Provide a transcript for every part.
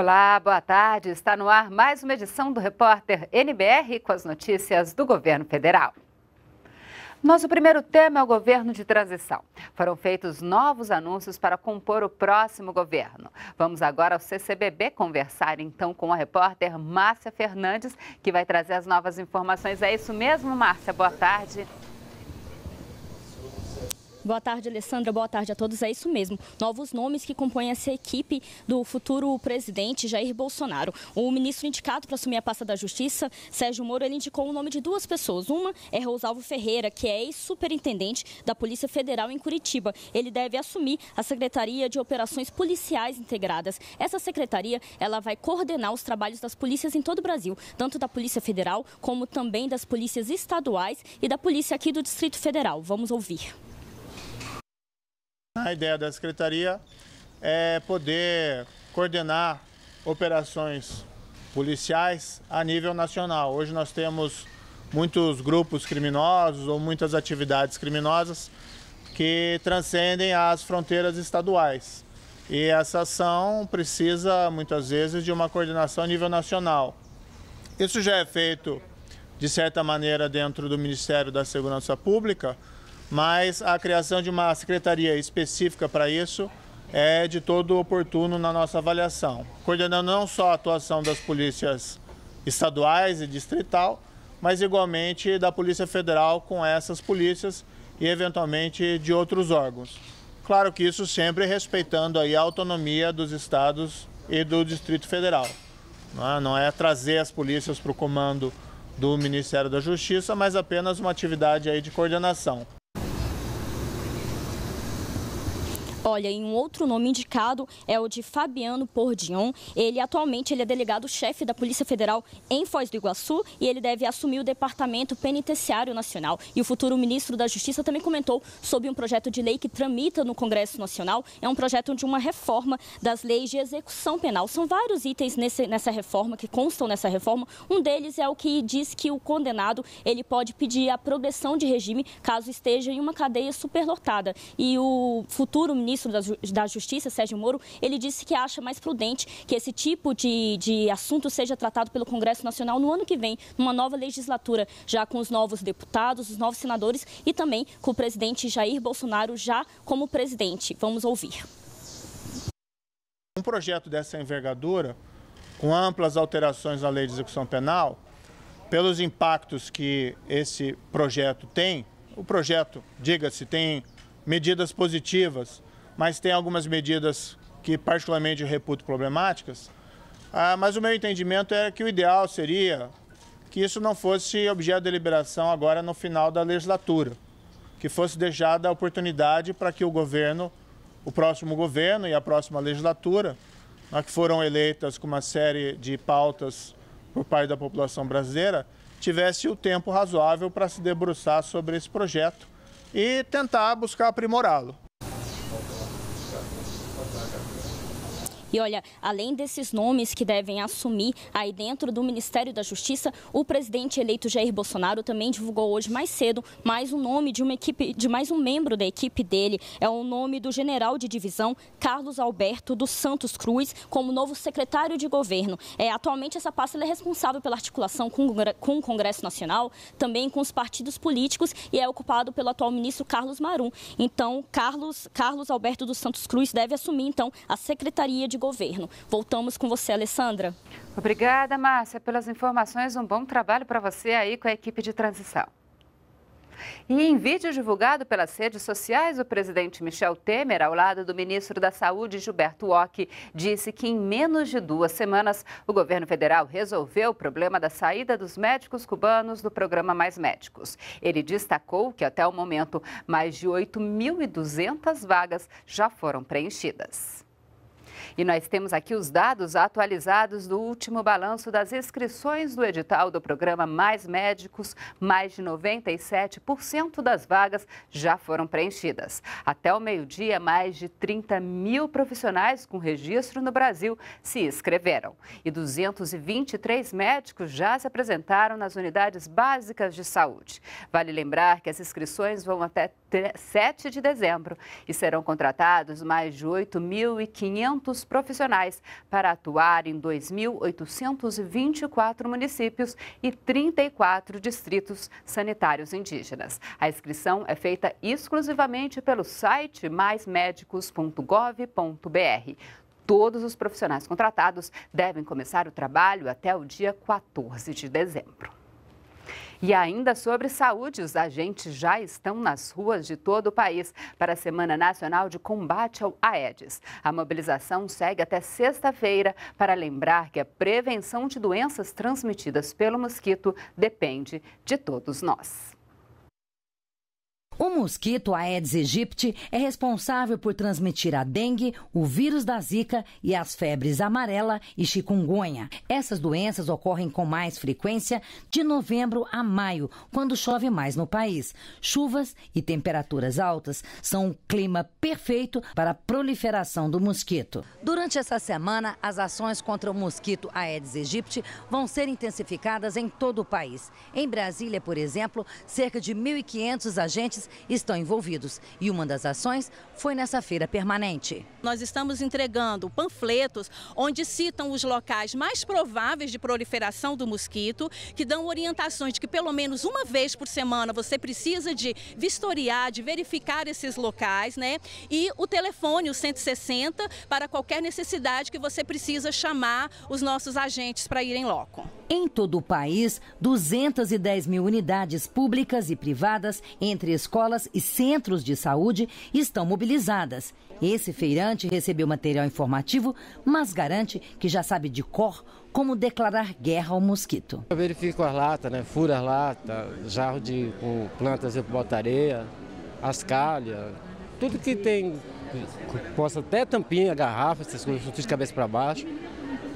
Olá, boa tarde. Está no ar mais uma edição do Repórter NBR com as notícias do governo federal. Nosso primeiro tema é o governo de transição. Foram feitos novos anúncios para compor o próximo governo. Vamos agora ao CCBB conversar então com a repórter Márcia Fernandes, que vai trazer as novas informações. É isso mesmo, Márcia? Boa tarde. Boa tarde, Alessandra. Boa tarde a todos. É isso mesmo. Novos nomes que compõem essa equipe do futuro presidente Jair Bolsonaro. O ministro indicado para assumir a pasta da Justiça, Sérgio Moro, ele indicou o nome de duas pessoas. Uma é Rosalvo Ferreira, que é ex-superintendente da Polícia Federal em Curitiba. Ele deve assumir a Secretaria de Operações Policiais Integradas. Essa secretaria, ela vai coordenar os trabalhos das polícias em todo o Brasil, tanto da Polícia Federal como também das polícias estaduais e da polícia aqui do Distrito Federal. Vamos ouvir. A ideia da secretaria é poder coordenar operações policiais a nível nacional. Hoje nós temos muitos grupos criminosos ou muitas atividades criminosas que transcendem as fronteiras estaduais. E essa ação precisa, muitas vezes, de uma coordenação a nível nacional. Isso já é feito, de certa maneira, dentro do Ministério da Segurança Pública, mas a criação de uma secretaria específica para isso é de todo oportuno na nossa avaliação, coordenando não só a atuação das polícias estaduais e distrital, mas igualmente da Polícia Federal com essas polícias e eventualmente de outros órgãos. Claro que isso sempre respeitando aí a autonomia dos estados e do Distrito Federal. Não é, é trazer as polícias para o comando do Ministério da Justiça, mas apenas uma atividade aí de coordenação. Olha, e um outro nome indicado é o de Fabiano Pordion. Ele atualmente ele é delegado-chefe da Polícia Federal em Foz do Iguaçu e ele deve assumir o Departamento Penitenciário Nacional. E o futuro ministro da Justiça também comentou sobre um projeto de lei que tramita no Congresso Nacional. É um projeto de uma reforma das leis de execução penal. São vários itens nesse, nessa reforma que constam nessa reforma. Um deles é o que diz que o condenado ele pode pedir a progressão de regime caso esteja em uma cadeia superlotada. E o futuro ministro ministro da Justiça, Sérgio Moro, ele disse que acha mais prudente que esse tipo de, de assunto seja tratado pelo Congresso Nacional no ano que vem, numa nova legislatura, já com os novos deputados, os novos senadores e também com o presidente Jair Bolsonaro já como presidente. Vamos ouvir. Um projeto dessa envergadura, com amplas alterações na lei de execução penal, pelos impactos que esse projeto tem, o projeto, diga-se, tem medidas positivas mas tem algumas medidas que particularmente reputo problemáticas. Ah, mas o meu entendimento é que o ideal seria que isso não fosse objeto de deliberação agora no final da legislatura, que fosse deixada a oportunidade para que o governo, o próximo governo e a próxima legislatura, né, que foram eleitas com uma série de pautas por parte da população brasileira, tivesse o tempo razoável para se debruçar sobre esse projeto e tentar buscar aprimorá-lo. E olha, além desses nomes que devem assumir aí dentro do Ministério da Justiça, o presidente eleito Jair Bolsonaro também divulgou hoje mais cedo mais um nome de uma equipe, de mais um membro da equipe dele. É o nome do general de divisão Carlos Alberto dos Santos Cruz como novo secretário de governo. É, atualmente essa pasta é responsável pela articulação com, com o Congresso Nacional, também com os partidos políticos e é ocupado pelo atual ministro Carlos Marum. Então, Carlos, Carlos Alberto dos Santos Cruz deve assumir então a secretaria de de governo. Voltamos com você, Alessandra. Obrigada, Márcia, pelas informações. Um bom trabalho para você aí com a equipe de transição. E em vídeo divulgado pelas redes sociais, o presidente Michel Temer, ao lado do ministro da Saúde, Gilberto Ock, disse que em menos de duas semanas o governo federal resolveu o problema da saída dos médicos cubanos do programa Mais Médicos. Ele destacou que até o momento mais de 8.200 vagas já foram preenchidas. E nós temos aqui os dados atualizados do último balanço das inscrições do edital do programa Mais Médicos. Mais de 97% das vagas já foram preenchidas. Até o meio-dia, mais de 30 mil profissionais com registro no Brasil se inscreveram. E 223 médicos já se apresentaram nas unidades básicas de saúde. Vale lembrar que as inscrições vão até 7 de dezembro e serão contratados mais de 8.500 profissionais para atuar em 2.824 municípios e 34 distritos sanitários indígenas. A inscrição é feita exclusivamente pelo site maismedicos.gov.br. Todos os profissionais contratados devem começar o trabalho até o dia 14 de dezembro. E ainda sobre saúde, os agentes já estão nas ruas de todo o país para a Semana Nacional de Combate ao Aedes. A mobilização segue até sexta-feira para lembrar que a prevenção de doenças transmitidas pelo mosquito depende de todos nós. O mosquito Aedes aegypti é responsável por transmitir a dengue, o vírus da zika e as febres amarela e chikungunya. Essas doenças ocorrem com mais frequência de novembro a maio, quando chove mais no país. Chuvas e temperaturas altas são o clima perfeito para a proliferação do mosquito. Durante essa semana, as ações contra o mosquito Aedes aegypti vão ser intensificadas em todo o país. Em Brasília, por exemplo, cerca de 1.500 agentes estão envolvidos e uma das ações foi nessa feira permanente. Nós estamos entregando panfletos onde citam os locais mais prováveis de proliferação do mosquito, que dão orientações de que pelo menos uma vez por semana você precisa de vistoriar, de verificar esses locais, né? E o telefone, o 160, para qualquer necessidade que você precisa chamar os nossos agentes para irem loco. Em todo o país, 210 mil unidades públicas e privadas, entre escolas escolas e centros de saúde estão mobilizadas. Esse feirante recebeu material informativo, mas garante que já sabe de cor como declarar guerra ao mosquito. Eu verifico as latas, né? Fura as latas, jarro de, com plantas de boto areia, ascalha, tudo que tem posso até tampinha, garrafa, essas coisas, fiz de cabeça para baixo.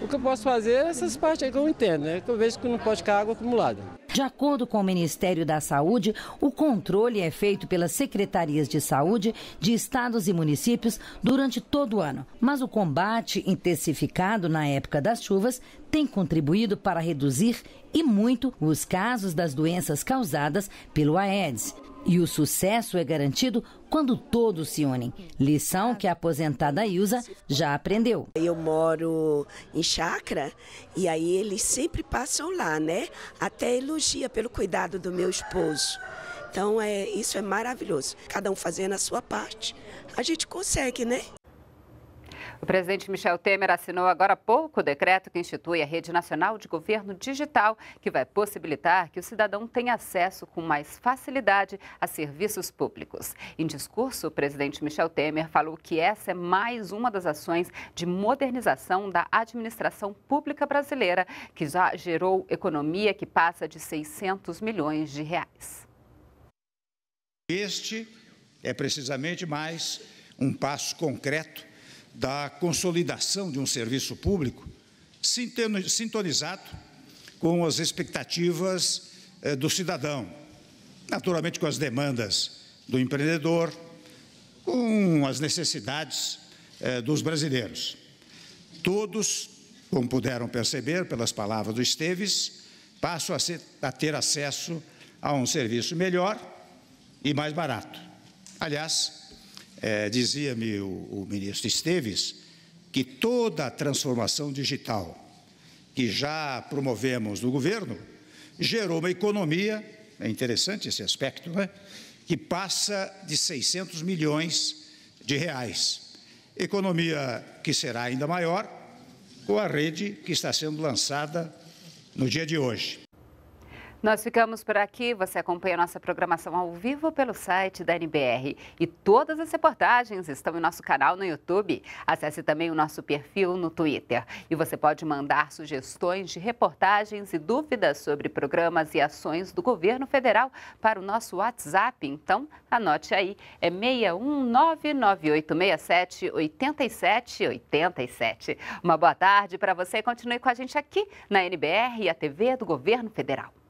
O que eu posso fazer é essas partes aí que eu entendo, né? Que eu vejo que não pode ficar água acumulada. De acordo com o Ministério da Saúde, o controle é feito pelas secretarias de saúde de estados e municípios durante todo o ano. Mas o combate intensificado na época das chuvas tem contribuído para reduzir e muito os casos das doenças causadas pelo Aedes. E o sucesso é garantido quando todos se unem. Lição que a aposentada Ilza já aprendeu. Eu moro em chácara e aí eles sempre passam lá, né? Até elogia pelo cuidado do meu esposo. Então é, isso é maravilhoso. Cada um fazendo a sua parte, a gente consegue, né? O presidente Michel Temer assinou agora há pouco o decreto que institui a Rede Nacional de Governo Digital, que vai possibilitar que o cidadão tenha acesso com mais facilidade a serviços públicos. Em discurso, o presidente Michel Temer falou que essa é mais uma das ações de modernização da administração pública brasileira, que já gerou economia que passa de 600 milhões de reais. Este é precisamente mais um passo concreto da consolidação de um serviço público, sintonizado com as expectativas eh, do cidadão, naturalmente com as demandas do empreendedor, com as necessidades eh, dos brasileiros. Todos, como puderam perceber pelas palavras do Esteves, passam a, ser, a ter acesso a um serviço melhor e mais barato. Aliás, é, dizia-me o, o ministro Esteves que toda a transformação digital que já promovemos no governo gerou uma economia, é interessante esse aspecto, né que passa de 600 milhões de reais. Economia que será ainda maior com a rede que está sendo lançada no dia de hoje. Nós ficamos por aqui. Você acompanha nossa programação ao vivo pelo site da NBR. E todas as reportagens estão em nosso canal no YouTube. Acesse também o nosso perfil no Twitter. E você pode mandar sugestões de reportagens e dúvidas sobre programas e ações do governo federal para o nosso WhatsApp. Então, anote aí. É 61998678787. Uma boa tarde para você. Continue com a gente aqui na NBR e a TV do Governo Federal.